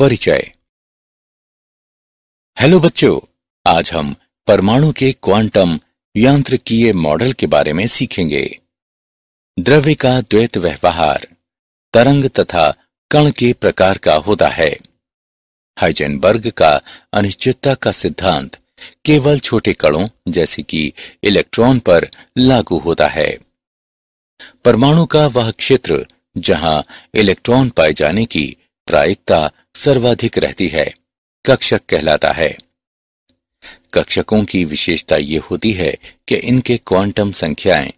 परिचय हेलो बच्चों आज हम परमाणु के क्वांटम यांत्रिकीय मॉडल के बारे में सीखेंगे द्रव्य का द्वैत व्यवहार तरंग तथा कण के प्रकार का होता है हाइजेनबर्ग का अनिश्चितता का सिद्धांत केवल छोटे कणों जैसे कि इलेक्ट्रॉन पर लागू होता है परमाणु का वह क्षेत्र जहां इलेक्ट्रॉन पाए जाने की प्रायिकता सर्वाधिक रहती है कक्षक कहलाता है कक्षकों की विशेषता ये होती है कि इनके क्वांटम संख्याएं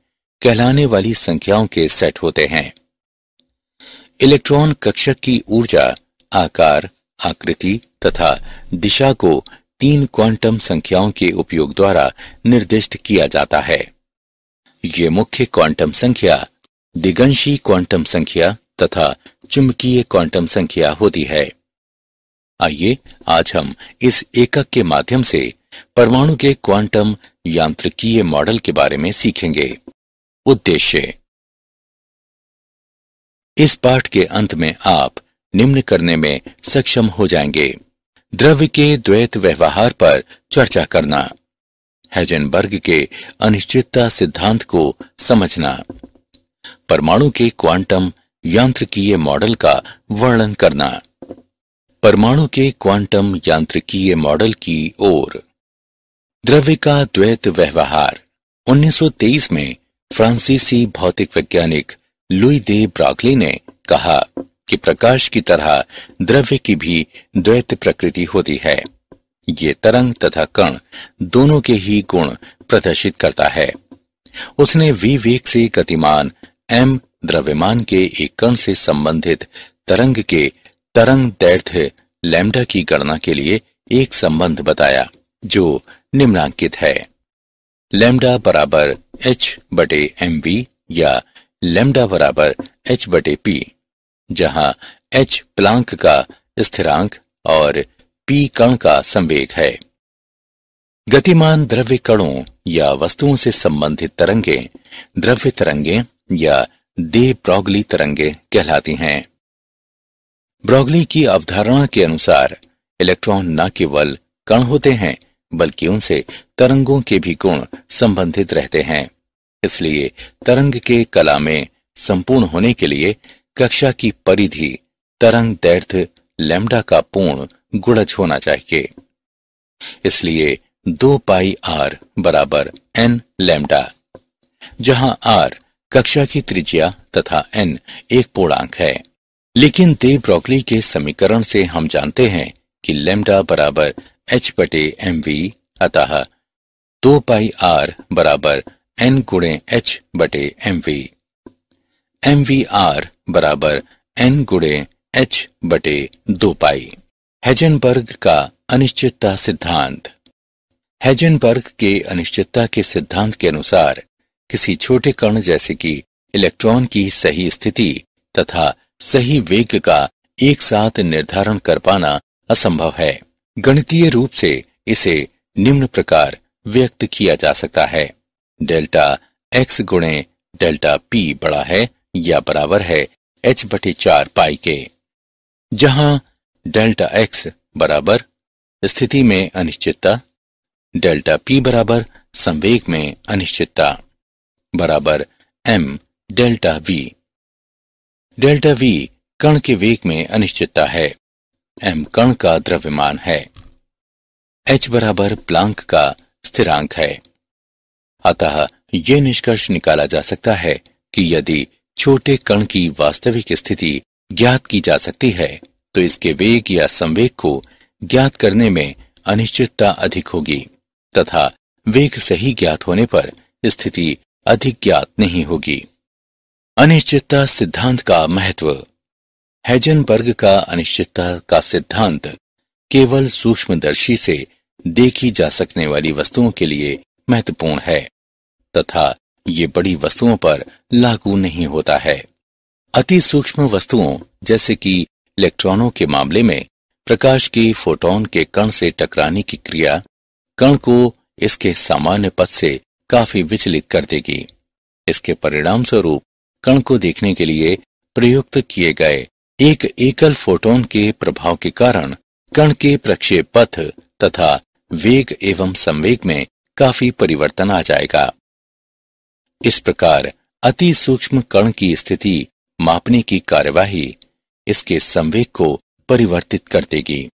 कहलाने वाली संख्याओं के सेट होते हैं इलेक्ट्रॉन कक्षक की ऊर्जा आकार आकृति तथा दिशा को तीन क्वांटम संख्याओं के उपयोग द्वारा निर्दिष्ट किया जाता है ये मुख्य क्वांटम संख्या दिगंशी क्वांटम संख्या तथा चुंबकीय क्वांटम संख्या होती है आइए आज हम इस एकक के माध्यम से परमाणु के क्वांटम यांत्रिकीय मॉडल के बारे में सीखेंगे उद्देश्य इस पाठ के अंत में आप निम्न करने में सक्षम हो जाएंगे द्रव्य के द्वैत व्यवहार पर चर्चा करना हैजेनबर्ग के अनिश्चितता सिद्धांत को समझना परमाणु के क्वांटम यांत्रिकीय मॉडल का वर्णन करना परमाणु के क्वांटम यांत्रिकीय मॉडल की ओर द्रव्य का द्वैत व्यवहार 1923 में फ्रांसीसी भौतिक वैज्ञानिक लुई दे ब्रागली ने कहा कि प्रकाश की तरह द्रव्य की भी द्वैत प्रकृति होती है ये तरंग तथा कण दोनों के ही गुण प्रदर्शित करता है उसने विवेक से गतिमान एम द्रव्यमान के एक कण से संबंधित तरंग के तरंग दैर्ध्य लैम्डा की गणना के लिए एक संबंध बताया जो निम्नांकित है लैम्डा बराबर एच बटे एम वी या लेमडा बराबर एच बटे पी जहां एच प्लांक का स्थिरांक और पी कण का संवेग है गतिमान द्रव्य कणों या वस्तुओं से संबंधित तरंगे द्रव्य तरंगे या दे ब्रॉगली तरंगे कहलाती हैं ब्रॉगली की अवधारणा के अनुसार इलेक्ट्रॉन न केवल कण होते हैं बल्कि उनसे तरंगों के भी गुण संबंधित रहते हैं इसलिए तरंग के कला में संपूर्ण होने के लिए कक्षा की परिधि तरंग दैर्ध्य लेमडा का पूर्ण गुणज होना चाहिए इसलिए दो पाई आर बराबर एन लेमडा जहां आर कक्षा की त्रिज्या तथा एन एक पूर्णांक है लेकिन दे ब्रॉकली के समीकरण से हम जानते हैं कि लेमडा बराबर एच बटे एम वी अतः दो पाई आर बराबर एन गुणे एच बटे m v m v r बराबर एन गुणे एच बटे दो पाई हेजनबर्ग का अनिश्चितता सिद्धांत हेजनबर्ग के अनिश्चितता के सिद्धांत के अनुसार किसी छोटे कण जैसे कि इलेक्ट्रॉन की सही स्थिति तथा सही वेग का एक साथ निर्धारण कर पाना असंभव है गणितीय रूप से इसे निम्न प्रकार व्यक्त किया जा सकता है डेल्टा एक्स गुणे डेल्टा पी बड़ा है या बराबर है एच बटे चार पाई के जहां डेल्टा एक्स बराबर स्थिति में अनिश्चितता डेल्टा पी बराबर संवेग में अनिश्चितता बराबर m delta v delta v कण के वेग में अनिश्चितता है एम कण का द्रव्यमान है एच बराबर प्लांक का स्थिरांक है अतः यह निष्कर्ष निकाला जा सकता है कि यदि छोटे कण की वास्तविक स्थिति ज्ञात की जा सकती है तो इसके वेग या संवेग को ज्ञात करने में अनिश्चितता अधिक होगी तथा वेग सही ज्ञात होने पर स्थिति अधिक ज्ञात नहीं होगी अनिश्चितता सिद्धांत का महत्व हैजनबर्ग का अनिश्चितता का सिद्धांत केवल सूक्ष्मदर्शी से देखी जा सकने वाली वस्तुओं के लिए महत्वपूर्ण है तथा ये बड़ी वस्तुओं पर लागू नहीं होता है अति सूक्ष्म वस्तुओं जैसे कि इलेक्ट्रॉनों के मामले में प्रकाश की फोटोन के कण से टकराने की क्रिया कण को इसके सामान्य पथ से काफी विचलित कर देगी इसके परिणाम स्वरूप कण को देखने के लिए प्रयुक्त किए गए एक एकल फोटोन के प्रभाव के कारण कण के प्रक्षेप पथ तथा वेग एवं संवेग में काफी परिवर्तन आ जाएगा इस प्रकार अति सूक्ष्म कण की स्थिति मापने की कार्यवाही इसके संवेग को परिवर्तित कर देगी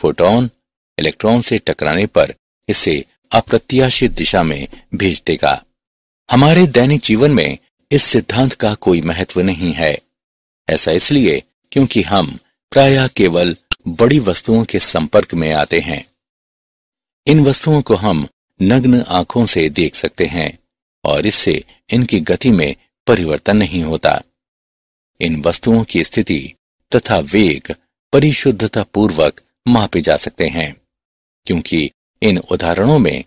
फोटोन इलेक्ट्रॉन से टकराने पर इसे अप्रत्याशित दिशा में भेज देगा हमारे दैनिक जीवन में इस सिद्धांत का कोई महत्व नहीं है ऐसा इसलिए क्योंकि हम प्राय केवल बड़ी वस्तुओं के संपर्क में आते हैं इन वस्तुओं को हम नग्न आंखों से देख सकते हैं और इससे इनकी गति में परिवर्तन नहीं होता इन वस्तुओं की स्थिति तथा वेग परिशुद्धता पूर्वक मापे जा सकते हैं क्योंकि इन उदाहरणों में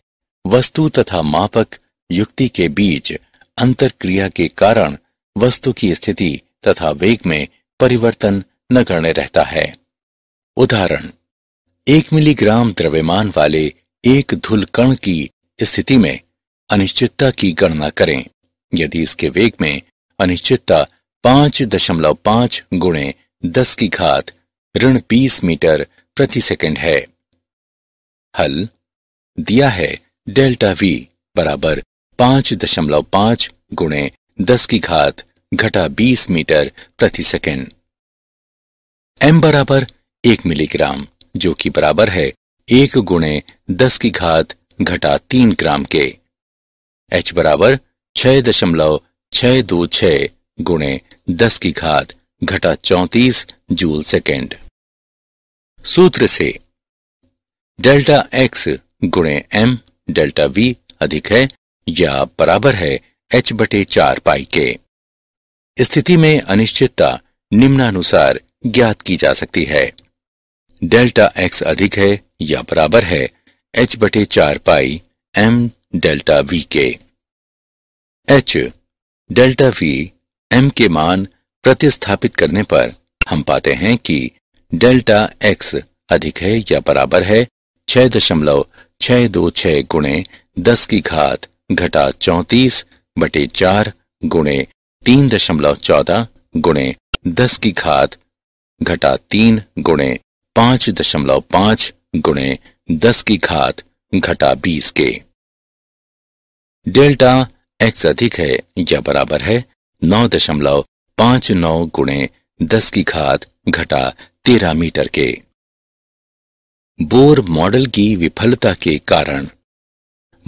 वस्तु तथा मापक युक्ति के बीच अंतर क्रिया के कारण वस्तु की स्थिति तथा वेग में परिवर्तन नगण्य रहता है उदाहरण एक मिलीग्राम द्रव्यमान वाले एक धूल कण की स्थिति में अनिश्चितता की गणना करें यदि इसके वेग में अनिश्चितता पांच दशमलव पांच गुणे दस की घात ऋण बीस मीटर प्रति सेकंड है हल दिया है डेल्टा वी बराबर पांच दशमलव पांच गुणे दस की घात घटा बीस मीटर प्रति सेकंड एम बराबर एक मिलीग्राम जो कि बराबर है एक गुणे दस की घात घटा तीन ग्राम के एच बराबर छह दशमलव छह दो छह गुणे दस की घात घटा चौतीस जूल सेकेंड सूत्र से डेल्टा एक्स गुणे एम डेल्टा वी अधिक है या बराबर है एच बटे चार पाई के स्थिति में अनिश्चितता निम्नानुसार ज्ञात की जा सकती है डेल्टा एक्स अधिक है या बराबर है एच बटे चार पाई एम डेल्टा वी के एच डेल्टा वी एम के मान प्रतिस्थापित करने पर हम पाते हैं कि डेल्टा एक्स अधिक है या बराबर है छह दशमलव छह दो छह गुणे दस की घात घटा चौतीस बटे चार गुणे तीन दशमलव चौदह गुणे दस की घात घटा तीन गुणे पांच दशमलव पांच गुणे दस की घात घटा बीस के डेल्टा एक्स अधिक है या बराबर है नौ दशमलव पांच नौ गुणे दस की घात घटा तेरह मीटर के बोर मॉडल की विफलता के कारण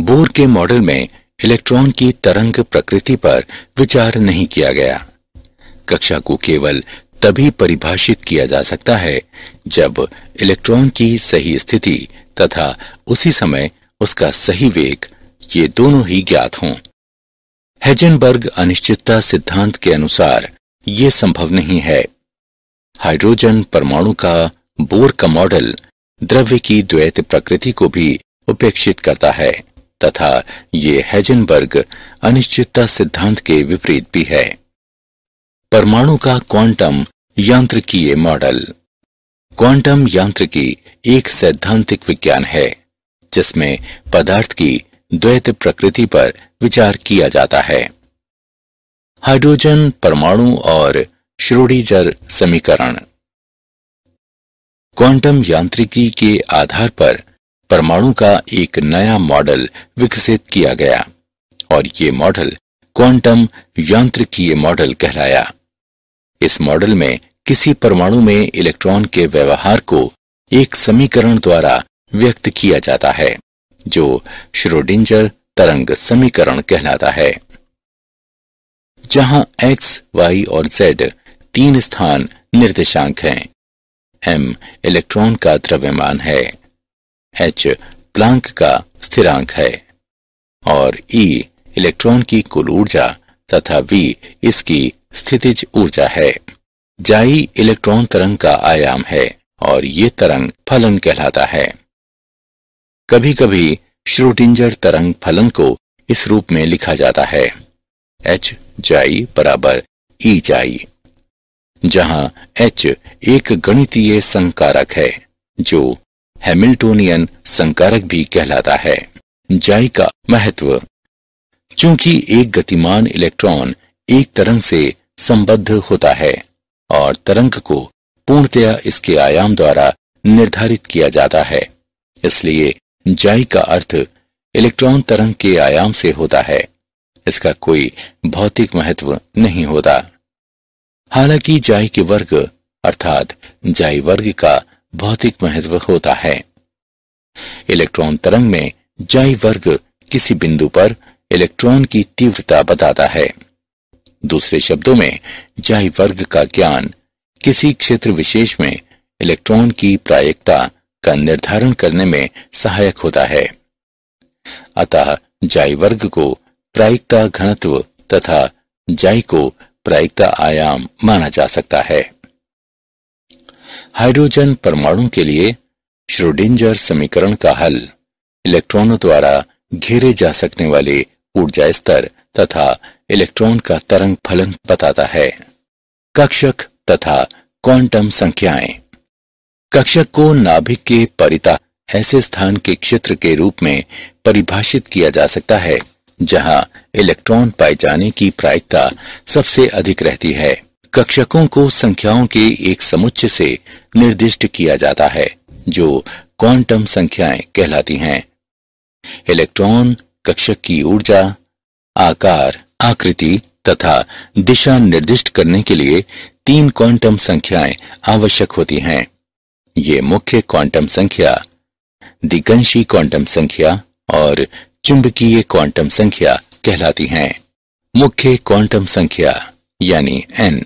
बोर के मॉडल में इलेक्ट्रॉन की तरंग प्रकृति पर विचार नहीं किया गया कक्षा को केवल तभी परिभाषित किया जा सकता है जब इलेक्ट्रॉन की सही स्थिति तथा उसी समय उसका सही वेग ये दोनों ही ज्ञात हों हेजनबर्ग अनिश्चितता सिद्धांत के अनुसार ये संभव नहीं है हाइड्रोजन परमाणु का बोर का मॉडल द्रव्य की द्वैत प्रकृति को भी उपेक्षित करता है तथा ये हेजनबर्ग अनिश्चितता सिद्धांत के विपरीत भी है परमाणु का क्वांटम यांत्रिकीय मॉडल क्वांटम यांत्रिकी एक सैद्धांतिक विज्ञान है जिसमें पदार्थ की द्वैत प्रकृति पर विचार किया जाता है हाइड्रोजन परमाणु और श्रोडीजर समीकरण क्वांटम यांत्रिकी के आधार पर परमाणु का एक नया मॉडल विकसित किया गया और ये मॉडल क्वांटम यांत्रिकीय मॉडल कहलाया इस मॉडल में किसी परमाणु में इलेक्ट्रॉन के व्यवहार को एक समीकरण द्वारा व्यक्त किया जाता है जो श्रोडिंजर तरंग समीकरण कहलाता है जहां x, y और z तीन स्थान निर्देशांक हैं m इलेक्ट्रॉन का द्रव्यमान है h प्लांक का स्थिरांक है और e इलेक्ट्रॉन की कुल ऊर्जा तथा v इसकी स्थितिज ऊर्जा है जाई इलेक्ट्रॉन तरंग का आयाम है और ये तरंग फलन कहलाता है कभी कभी श्रोडिंजर तरंग फलन को इस रूप में लिखा जाता है एच जाई बराबर ई e जाई जहां एच एक गणितीय संकारक है जो हैमिल्टोनियन संकारक भी कहलाता है जाई का महत्व चूंकि एक गतिमान इलेक्ट्रॉन एक तरंग से संबद्ध होता है और तरंग को पूर्णतया इसके आयाम द्वारा निर्धारित किया जाता है इसलिए जाई का अर्थ इलेक्ट्रॉन तरंग के आयाम से होता है इसका कोई भौतिक महत्व नहीं होता हालांकि जाई के वर्ग अर्थात जाई वर्ग का भौतिक महत्व होता है इलेक्ट्रॉन तरंग में जाई वर्ग किसी बिंदु पर इलेक्ट्रॉन की तीव्रता बताता है दूसरे शब्दों में जाई वर्ग का ज्ञान किसी क्षेत्र विशेष में इलेक्ट्रॉन की प्रायिकता का निर्धारण करने में सहायक होता है अतः जाय वर्ग को प्रायिकता घनत्व तथा जाय को प्रायिकता आयाम माना जा सकता है हाइड्रोजन परमाणु के लिए श्रोडिंजर समीकरण का हल इलेक्ट्रॉनों द्वारा घेरे जा सकने वाले ऊर्जा स्तर तथा इलेक्ट्रॉन का तरंग फलन बताता है कक्षक तथा क्वांटम संख्याएं कक्षक को नाभिक के परिता ऐसे स्थान के क्षेत्र के रूप में परिभाषित किया जा सकता है जहां इलेक्ट्रॉन पाए जाने की प्रायिकता सबसे अधिक रहती है कक्षकों को संख्याओं के एक समुच्चय से निर्दिष्ट किया जाता है जो क्वांटम संख्याएं कहलाती हैं इलेक्ट्रॉन कक्षक की ऊर्जा आकार आकृति तथा दिशा निर्दिष्ट करने के लिए तीन क्वांटम संख्याएं आवश्यक होती हैं ये मुख्य क्वांटम संख्या दिगंशी क्वांटम संख्या और चुंबकीय क्वांटम संख्या कहलाती हैं मुख्य क्वांटम संख्या यानी एन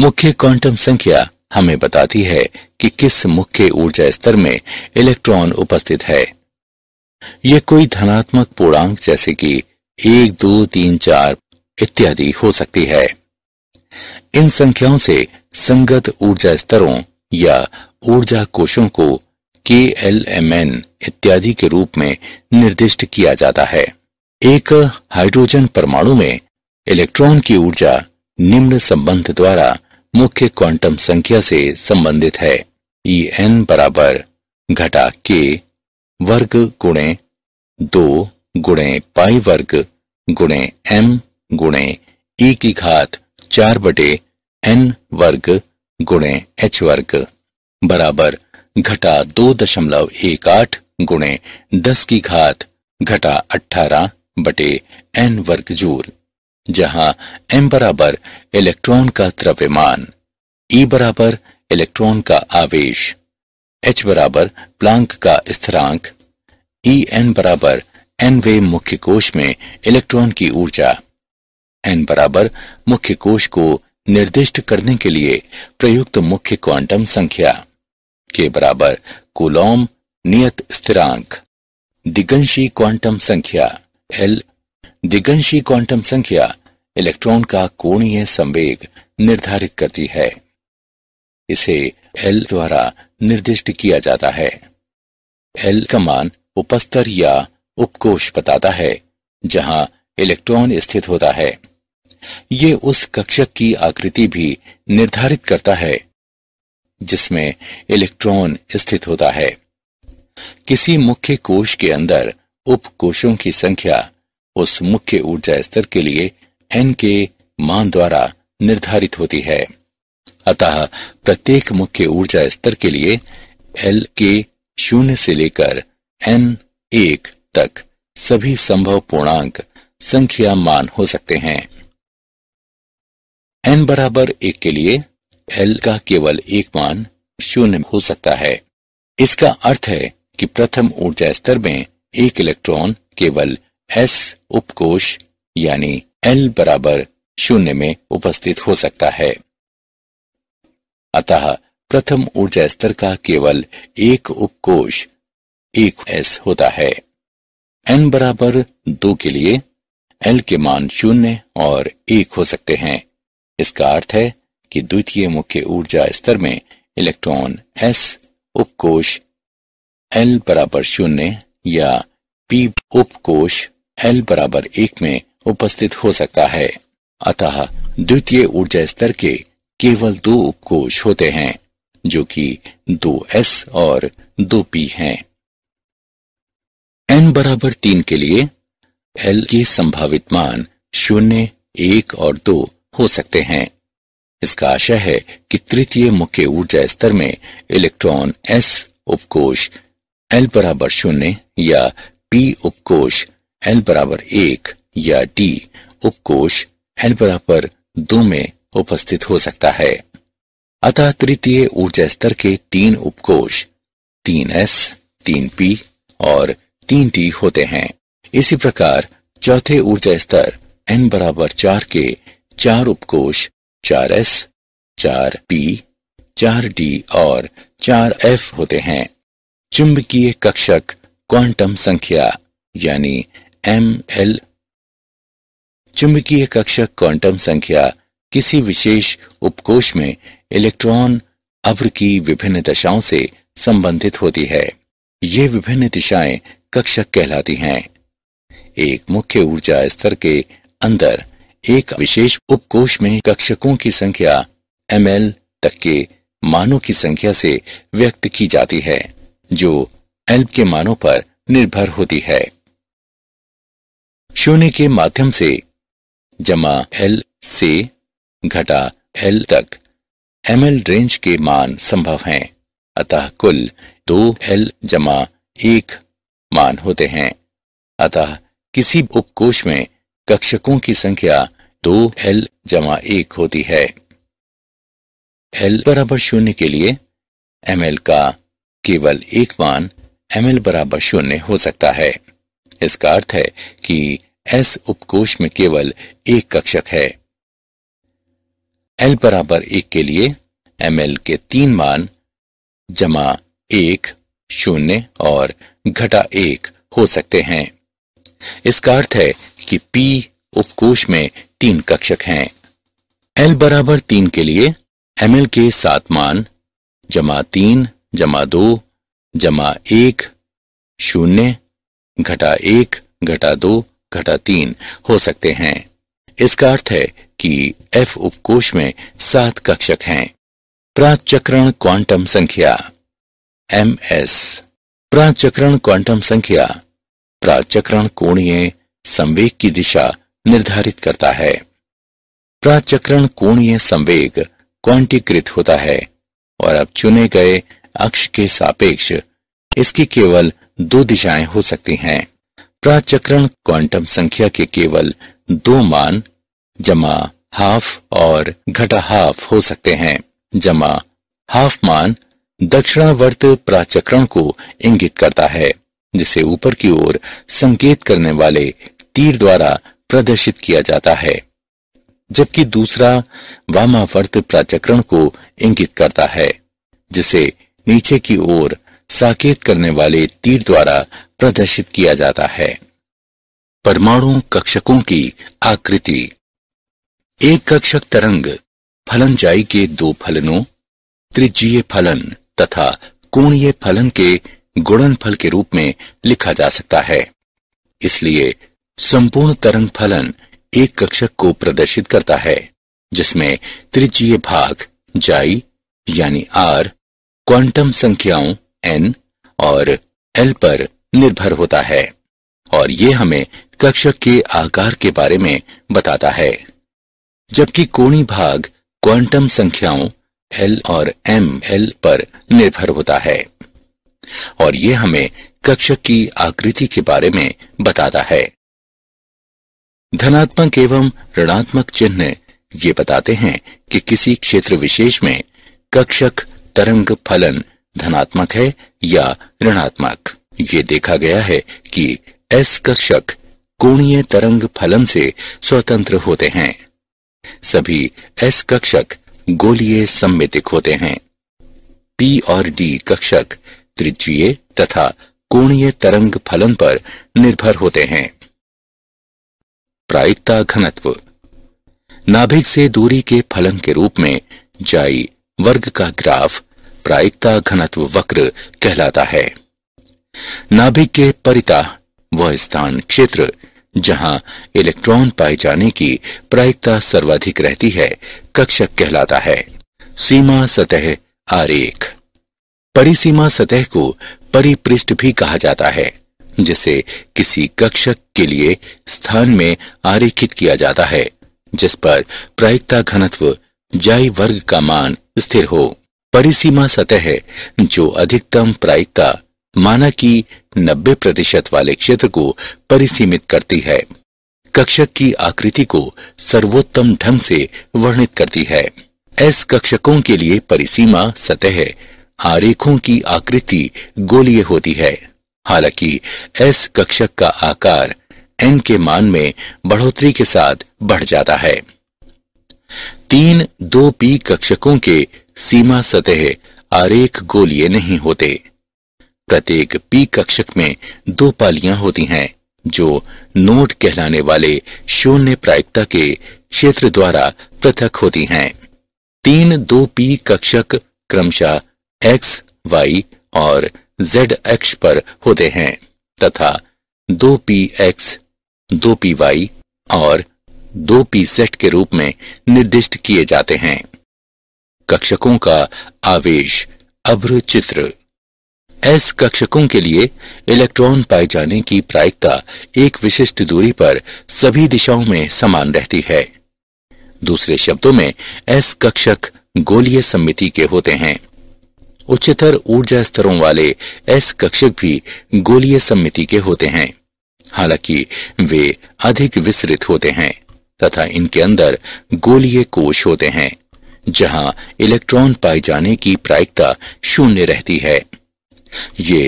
मुख्य क्वांटम संख्या हमें बताती है कि किस मुख्य ऊर्जा स्तर में इलेक्ट्रॉन उपस्थित है यह कोई धनात्मक पूर्णांक जैसे कि एक दो तीन चार इत्यादि हो सकती है इन संख्याओं से संगत ऊर्जा स्तरों या ऊर्जा कोशों को के एल एम एन इत्यादि के रूप में निर्दिष्ट किया जाता है एक हाइड्रोजन परमाणु में इलेक्ट्रॉन की ऊर्जा निम्न संबंध द्वारा मुख्य क्वांटम संख्या से संबंधित है ई e एन बराबर घटा के वर्ग गुणे दो गुणे पाई वर्ग गुणे एम गुणे ई e की घात चार बटे एन वर्ग गुणे एच वर्ग बराबर घटा दो दशमलव एक आठ गुणे दस की घात घटा अठारह बटे एन वर्ग जूल जहां एम बराबर इलेक्ट्रॉन का द्रव्यमान ई e बराबर इलेक्ट्रॉन का आवेश एच बराबर प्लांक का स्थिरांक ई e एन बराबर एन वे मुख्य कोश में इलेक्ट्रॉन की ऊर्जा एन बराबर मुख्य कोश को निर्दिष्ट करने के लिए प्रयुक्त मुख्य क्वांटम संख्या के बराबर कुलोम नियत स्थिरांक दिगंशी क्वांटम संख्या एल दिगंशी क्वांटम संख्या इलेक्ट्रॉन का कोणीय संवेग निर्धारित करती है इसे एल द्वारा निर्दिष्ट किया जाता है एल का मान उपस्तर या उपकोष बताता है जहां इलेक्ट्रॉन स्थित होता है ये उस कक्षक की आकृति भी निर्धारित करता है जिसमें इलेक्ट्रॉन स्थित होता है किसी मुख्य कोश के अंदर उपकोशों की संख्या उस मुख्य ऊर्जा स्तर के लिए एन के मान द्वारा निर्धारित होती है अतः प्रत्येक मुख्य ऊर्जा स्तर के लिए एल के शून्य से लेकर एन एक तक सभी संभव पूर्णांक संख्या मान हो सकते हैं एन बराबर एक के लिए एल का केवल एक मान शून्य हो सकता है इसका अर्थ है कि प्रथम ऊर्जा स्तर में एक इलेक्ट्रॉन केवल एस उपकोष यानी एल बराबर शून्य में उपस्थित हो सकता है अतः प्रथम ऊर्जा स्तर का केवल एक उपकोष एक एस होता है एन बराबर दो के लिए एल के मान शून्य और एक हो सकते हैं इसका अर्थ है कि द्वितीय मुख्य ऊर्जा स्तर में इलेक्ट्रॉन एस उपकोश एल बराबर शून्य या पी उपकोश एल बराबर एक में उपस्थित हो सकता है अतः द्वितीय ऊर्जा स्तर के केवल दो उपकोश होते हैं जो कि दो एस और दो पी हैं। एन बराबर तीन के लिए एल के संभावित मान शून्य एक और दो हो सकते हैं इसका आशय है कि तृतीय मुख्य ऊर्जा स्तर में इलेक्ट्रॉन एस उपकोश एल बराबर शून्य या पी उपकोश एल बराबर एक या डी उपकोश एल बराबर दो में उपस्थित हो सकता है अतः तृतीय ऊर्जा स्तर के तीन उपकोश तीन एस तीन पी और तीन टी होते हैं इसी प्रकार चौथे ऊर्जा स्तर एन बराबर चार के चार उपकोश चार एस चार पी चार डी और चार एफ होते हैं चुंबकीय कक्षक क्वांटम संख्या यानी एम एल चुंबकीय कक्षक क्वांटम संख्या किसी विशेष उपकोष में इलेक्ट्रॉन अभ्र की विभिन्न दशाओं से संबंधित होती है ये विभिन्न दिशाएं कक्षक कहलाती हैं एक मुख्य ऊर्जा स्तर के अंदर एक विशेष उपकोष में कक्षकों की संख्या एम तक के मानों की संख्या से व्यक्त की जाती है जो एल्ब के मानों पर निर्भर होती है शून्य के माध्यम से जमा एल से घटा एल तक एम एल रेंज के मान संभव हैं अतः कुल दो एल जमा एक मान होते हैं अतः किसी उपकोष में कक्षकों की संख्या दो एल जमा एक होती है एल बराबर शून्य के लिए एम एल का केवल एक मान एम एल बराबर शून्य हो सकता है इसका अर्थ है कि एस उपकोष में केवल एक कक्षक है एल बराबर एक के लिए एम एल के तीन मान जमा एक शून्य और घटा एक हो सकते हैं इसका अर्थ है कि पी उपकोष में तीन कक्षक हैं एल बराबर तीन के लिए एम एल के सात मान जमा तीन जमा दो जमा एक शून्य घटा एक घटा दो घटा तीन हो सकते हैं इसका अर्थ है कि एफ उपकोष में सात कक्षक हैं प्राचक्रण क्वांटम संख्या एम एस प्राचक्रण क्वांटम संख्या प्राचक्रण कोणीय संवेग की दिशा निर्धारित करता है प्राचक्रण कोणीय संवेग क्वांटीकृत होता है और अब चुने गए अक्ष के सापेक्ष इसकी केवल दो दिशाएं हो सकती हैं प्राचक्रण क्वांटम संख्या के केवल दो मान जमा हाफ और घटा हाफ हो सकते हैं जमा हाफ मान दक्षिणावर्त प्राचक्रण को इंगित करता है जिसे ऊपर की ओर संकेत करने वाले तीर द्वारा प्रदर्शित किया जाता है जबकि दूसरा वामावर्त प्राचक्रण को इंगित करता है जिसे नीचे की ओर साकेत करने वाले तीर द्वारा प्रदर्शित किया जाता है परमाणु कक्षकों की आकृति एक कक्षक तरंग फलनजाई के दो फलनों त्रिज्यीय फलन तथा कोणीय फलन के गुणन फल के रूप में लिखा जा सकता है इसलिए संपूर्ण तरंग फलन एक कक्षक को प्रदर्शित करता है जिसमें त्रिज्यीय भाग जाई यानी आर क्वांटम संख्याओं एन और एल पर निर्भर होता है और ये हमें कक्षक के आकार के बारे में बताता है जबकि कोणी भाग क्वांटम संख्याओं एल और एम एल पर निर्भर होता है और ये हमें कक्षक की आकृति के बारे में बताता है धनात्मक एवं ऋणात्मक चिन्ह ये बताते हैं कि किसी क्षेत्र विशेष में कक्षक तरंग फलन धनात्मक है या ऋणात्मक ये देखा गया है कि एस कक्षक कोणीय तरंग फलन से स्वतंत्र होते हैं सभी एस कक्षक गोलीय सम्मितिक होते हैं पी और डी कक्षक त्रिज्यीय तथा कोणीय तरंग फलन पर निर्भर होते हैं प्रायिकता घनत्व नाभिक से दूरी के फलन के रूप में जाई वर्ग का ग्राफ प्रायिकता घनत्व वक्र कहलाता है नाभिक के परिता वह स्थान क्षेत्र जहां इलेक्ट्रॉन पाए जाने की प्रायिकता सर्वाधिक रहती है कक्षक कहलाता है सीमा सतह आरेख परिसीमा सतह को परिपृष्ठ भी कहा जाता है जिसे किसी कक्षक के लिए स्थान में आरेखित किया जाता है जिस पर प्रायिकता घनत्व जाई वर्ग का मान स्थिर हो परिसीमा सतह जो अधिकतम प्रायिकता माना कि 90 प्रतिशत वाले क्षेत्र को परिसीमित करती है कक्षक की आकृति को सर्वोत्तम ढंग से वर्णित करती है एस कक्षकों के लिए परिसीमा सतह आरेखों की आकृति गोलीय होती है हालांकि एस कक्षक का आकार एन के मान में बढ़ोतरी के साथ बढ़ जाता है तीन दो पी कक्षकों के सीमा सतह आरेख गोलीय नहीं होते प्रत्येक पी कक्षक में दो पालियां होती हैं जो नोट कहलाने वाले शून्य प्रायिकता के क्षेत्र द्वारा पृथक होती हैं तीन दो पी कक्षक क्रमशः एक्स वाई और जेड अक्ष पर होते हैं तथा दो पी एक्स दो पी वाई और दो पी सेट के रूप में निर्दिष्ट किए जाते हैं कक्षकों का आवेश अभ्र चित्र एस कक्षकों के लिए इलेक्ट्रॉन पाए जाने की प्रायिकता एक विशिष्ट दूरी पर सभी दिशाओं में समान रहती है दूसरे शब्दों में एस कक्षक गोलीय सम्मिति के होते हैं उच्चतर ऊर्जा स्तरों वाले एस कक्षक भी गोलीय सम्मिति के होते हैं हालांकि वे अधिक विस्तृत होते हैं तथा इनके अंदर गोलीय कोश होते हैं जहां इलेक्ट्रॉन पाए जाने की प्रायिकता शून्य रहती है ये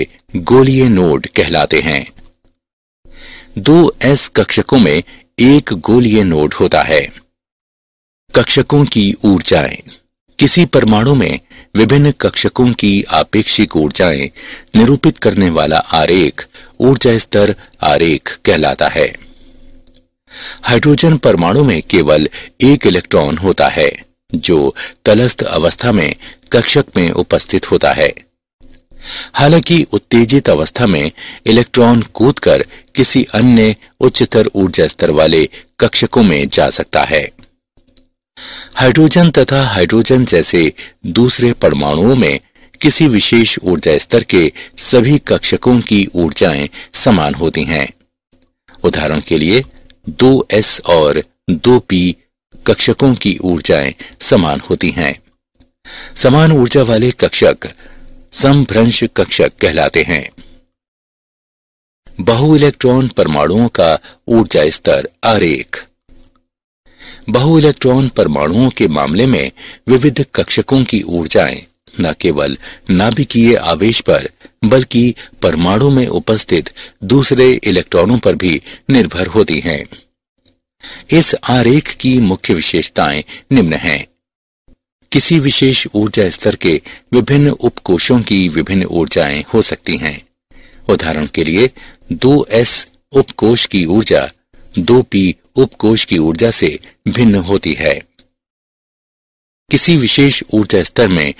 गोलीय नोड कहलाते हैं दो एस कक्षकों में एक गोलीय नोड होता है कक्षकों की ऊर्जाएं किसी परमाणु में विभिन्न कक्षकों की आपेक्षिक ऊर्जाएं निरूपित करने वाला आरेख ऊर्जा स्तर आरेख कहलाता है हाइड्रोजन परमाणु में केवल एक इलेक्ट्रॉन होता है जो तलस्थ अवस्था में कक्षक में उपस्थित होता है हालांकि उत्तेजित अवस्था में इलेक्ट्रॉन कूदकर किसी अन्य उच्चतर ऊर्जा स्तर वाले कक्षकों में जा सकता है हाइड्रोजन तथा हाइड्रोजन जैसे दूसरे परमाणुओं में किसी विशेष ऊर्जा स्तर के सभी कक्षकों की ऊर्जाएं समान होती हैं उदाहरण के लिए 2s और 2p कक्षकों की ऊर्जाएं समान होती हैं समान ऊर्जा वाले कक्षक समभ्रंश कक्षक कहलाते हैं बहु इलेक्ट्रॉन परमाणुओं का ऊर्जा स्तर आरेख बहु इलेक्ट्रॉन परमाणुओं के मामले में विविध कक्षकों की ऊर्जाएं न केवल नाभिकीय आवेश पर बल्कि परमाणु में उपस्थित दूसरे इलेक्ट्रॉनों पर भी निर्भर होती हैं। इस आरेख की मुख्य विशेषताएं निम्न हैं किसी विशेष ऊर्जा स्तर के विभिन्न उपकोषों की विभिन्न ऊर्जाएं हो सकती हैं उदाहरण के लिए 2s उपकोष की ऊर्जा 2p उपकोष की ऊर्जा से भिन्न होती है किसी विशेष ऊर्जा स्तर में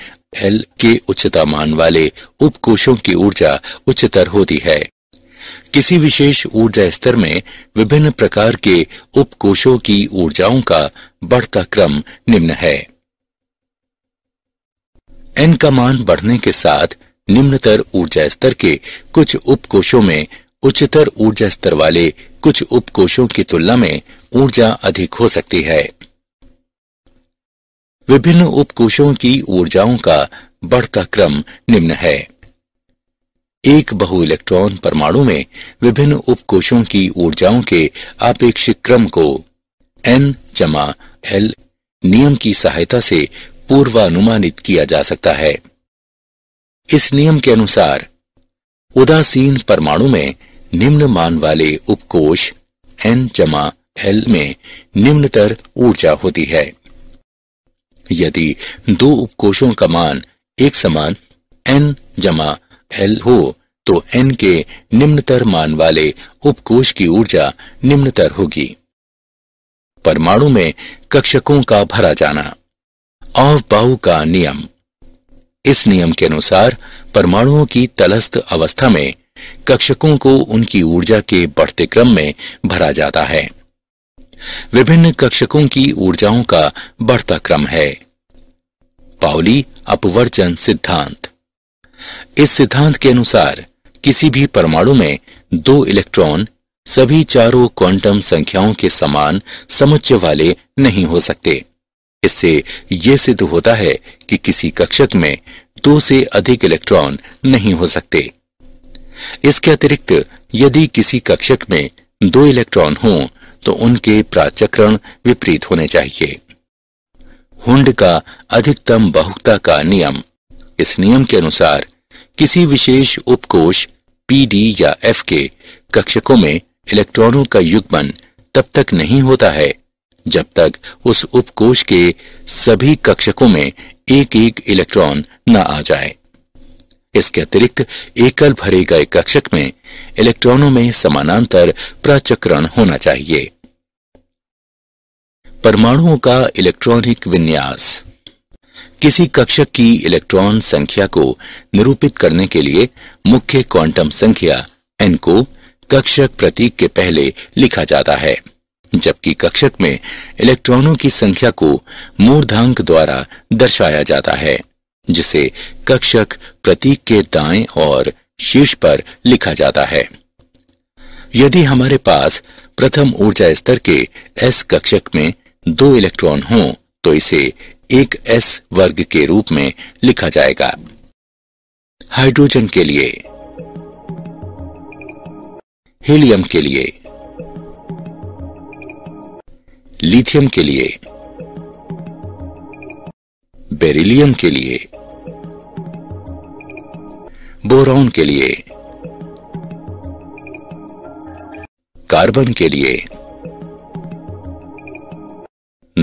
एल के उच्चता मान वाले उपकोषों की ऊर्जा उच्चतर होती है किसी विशेष ऊर्जा स्तर में विभिन्न प्रकार के उपकोषों की ऊर्जाओं का बढ़ता क्रम निम्न है एन का मान बढ़ने के साथ निम्नतर ऊर्जा स्तर के कुछ उपकोषों में उच्चतर ऊर्जा स्तर वाले कुछ उपकोषों की तुलना में ऊर्जा अधिक हो सकती है विभिन्न उपकोषों की ऊर्जाओं का बढ़ता क्रम निम्न है एक बहु इलेक्ट्रॉन परमाणु में विभिन्न उपकोषों की ऊर्जाओं के आपेक्षिक क्रम को एन जमा एल नियम की सहायता से पूर्वानुमानित किया जा सकता है इस नियम के अनुसार उदासीन परमाणु में निम्न मान वाले उपकोष एन जमा एल में निम्नतर ऊर्जा होती है यदि दो उपकोषों का मान एक समान एन जमा एल हो तो एन के निम्नतर मान वाले उपकोष की ऊर्जा निम्नतर होगी परमाणु में कक्षकों का भरा जाना और बाहु का नियम इस नियम के अनुसार परमाणुओं की तलस्थ अवस्था में कक्षकों को उनकी ऊर्जा के बढ़ते क्रम में भरा जाता है विभिन्न कक्षकों की ऊर्जाओं का बढ़ता क्रम है पावली अपवर्जन सिद्धांत इस सिद्धांत के अनुसार किसी भी परमाणु में दो इलेक्ट्रॉन सभी चारों क्वांटम संख्याओं के समान समुच्चय वाले नहीं हो सकते इससे यह सिद्ध होता है कि किसी कक्षक में दो से अधिक इलेक्ट्रॉन नहीं हो सकते इसके अतिरिक्त यदि किसी कक्षक में दो इलेक्ट्रॉन हों तो उनके प्राचक्रण विपरीत होने चाहिए हुंड का अधिकतम बहुकता का नियम इस नियम के अनुसार किसी विशेष उपकोष पीडी या एफ के कक्षकों में इलेक्ट्रॉनों का युग्मन तब तक नहीं होता है जब तक उस उपकोष के सभी कक्षकों में एक एक इलेक्ट्रॉन न आ जाए इसके अतिरिक्त एकल भरे गए कक्षक में इलेक्ट्रॉनों में समानांतर प्रचक्रण होना चाहिए परमाणुओं का इलेक्ट्रॉनिक विन्यास किसी कक्षक की इलेक्ट्रॉन संख्या को निरूपित करने के लिए मुख्य क्वांटम संख्या एन को कक्षक प्रतीक के पहले लिखा जाता है जबकि कक्षक में इलेक्ट्रॉनों की संख्या को मूर्धांक द्वारा दर्शाया जाता है जिसे कक्षक प्रतीक के दाएं और शीर्ष पर लिखा जाता है यदि हमारे पास प्रथम ऊर्जा स्तर के एस कक्षक में दो इलेक्ट्रॉन हों तो इसे एक एस वर्ग के रूप में लिखा जाएगा हाइड्रोजन के लिए हीलियम के लिए लिथियम के लिए बेरिलियम के लिए बोरॉन के लिए कार्बन के लिए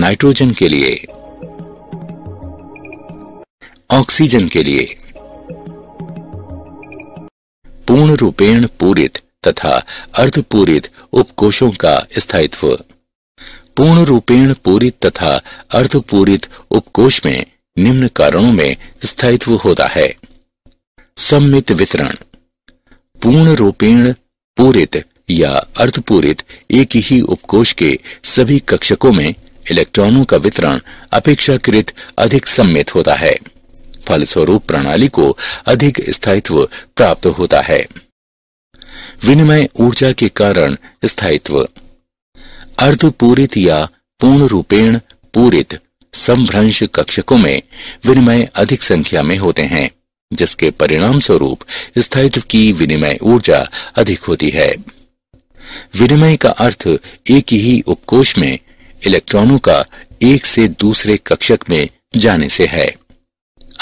नाइट्रोजन के लिए ऑक्सीजन के लिए पूर्ण रूपेण पूरित तथा अर्धपूरित उपकोशों का स्थायित्व पूर्ण रूपेण पूरित तथा अर्धपूरित उपकोष में निम्न कारणों में स्थायित्व होता है सम्मित वितरण पूर्ण रूपेण पूरित या अर्धपूरित एक ही उपकोष के सभी कक्षकों में इलेक्ट्रॉनों का वितरण अपेक्षाकृत अधिक सम्मित होता है फलस्वरूप प्रणाली को अधिक स्थायित्व प्राप्त होता है विनिमय ऊर्जा के कारण स्थायित्व अर्धपूरित या पूर्ण रूपेण पूरित संभ्रंश कक्षकों में विनिमय अधिक संख्या में होते हैं जिसके परिणाम स्वरूप स्थायित्व की विनिमय ऊर्जा अधिक होती है विनिमय का अर्थ एक ही उपकोष में इलेक्ट्रॉनों का एक से दूसरे कक्षक में जाने से है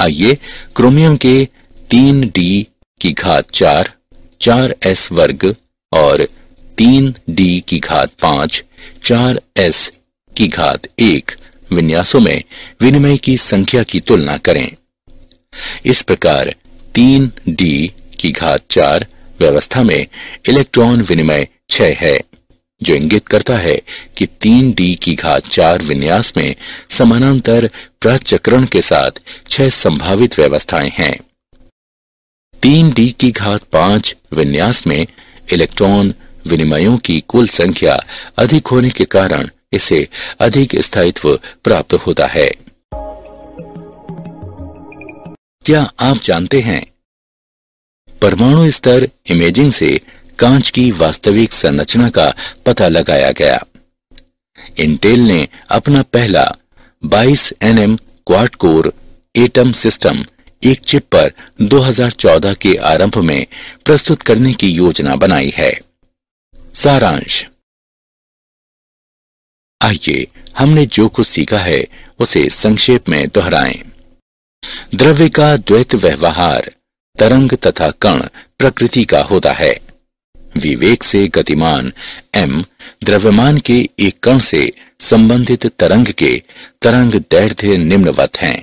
आइए क्रोमियम के तीन डी की घात चार चार एस वर्ग और तीन डी की घात पांच चार एस की घात एक विन्यासों में विनिमय की संख्या की तुलना करें इस प्रकार तीन डी की घात चार व्यवस्था में इलेक्ट्रॉन विनिमय छह है जो इंगित करता है कि तीन डी की घात चार विन्यास में समानांतर प्रचक्रण के साथ छह संभावित व्यवस्थाएं हैं तीन डी की घात पांच विन्यास में इलेक्ट्रॉन विनिमयों की कुल संख्या अधिक होने के कारण इसे अधिक स्थायित्व प्राप्त होता है क्या आप जानते हैं परमाणु स्तर इमेजिंग से कांच की वास्तविक संरचना का पता लगाया गया इंटेल ने अपना पहला 22 NM quad core Atom system एक चिप पर 2014 के आरंभ में प्रस्तुत करने की योजना बनाई है सारांश आइए हमने जो कुछ सीखा है उसे संक्षेप में दोहराएं। द्रव्य का द्वैत व्यवहार तरंग तथा कण प्रकृति का होता है विवेक से गतिमान एम द्रव्यमान के एक कण से संबंधित तरंग के तरंग दैर्घ्य निम्नवत हैं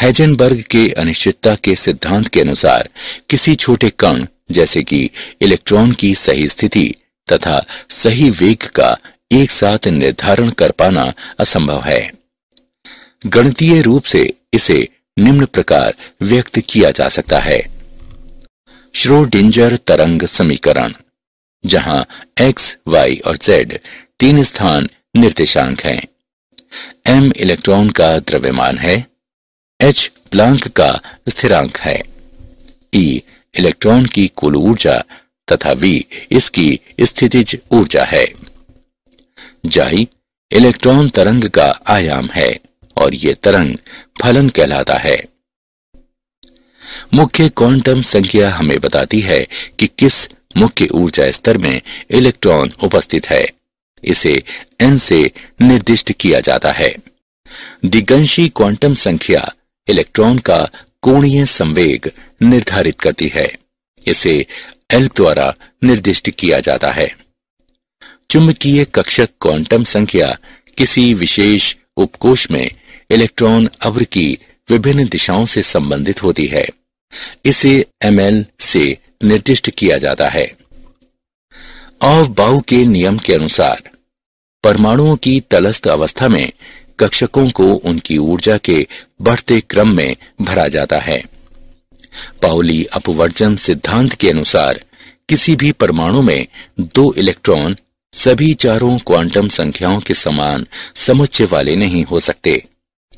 हैजनबर्ग के अनिश्चितता के सिद्धांत के अनुसार किसी छोटे कण जैसे कि इलेक्ट्रॉन की सही स्थिति तथा सही वेग का एक साथ निर्धारण कर पाना असंभव है गणितीय रूप से इसे निम्न प्रकार व्यक्त किया जा सकता है श्रोडिंजर तरंग समीकरण जहां x, y और z तीन स्थान निर्देशांक हैं m इलेक्ट्रॉन का द्रव्यमान है h प्लांक का स्थिरांक है e इलेक्ट्रॉन की कुल ऊर्जा तथा v इसकी स्थितिज ऊर्जा है जाई इलेक्ट्रॉन तरंग का आयाम है और ये तरंग फलन कहलाता है मुख्य क्वांटम संख्या हमें बताती है कि किस मुख्य ऊर्जा स्तर में इलेक्ट्रॉन उपस्थित है इसे एन से निर्दिष्ट किया जाता है दिगंशी क्वांटम संख्या इलेक्ट्रॉन का कोणीय संवेग निर्धारित करती है इसे एल्प द्वारा निर्दिष्ट किया जाता है चुंबकीय कक्षक क्वांटम संख्या किसी विशेष उपकोष में इलेक्ट्रॉन अवर की विभिन्न दिशाओं से संबंधित होती है इसे एम से निर्दिष्ट किया जाता है ऑफ बाउ के नियम के अनुसार परमाणुओं की तलस्थ अवस्था में कक्षकों को उनकी ऊर्जा के बढ़ते क्रम में भरा जाता है पाउली अपवर्जन सिद्धांत के अनुसार किसी भी परमाणु में दो इलेक्ट्रॉन सभी चारों क्वांटम संख्याओं के समान समुच्चय वाले नहीं हो सकते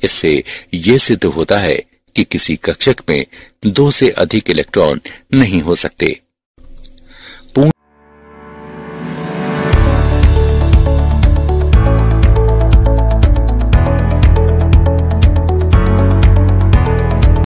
इससे ये सिद्ध होता है कि किसी कक्षक में दो से अधिक इलेक्ट्रॉन नहीं हो सकते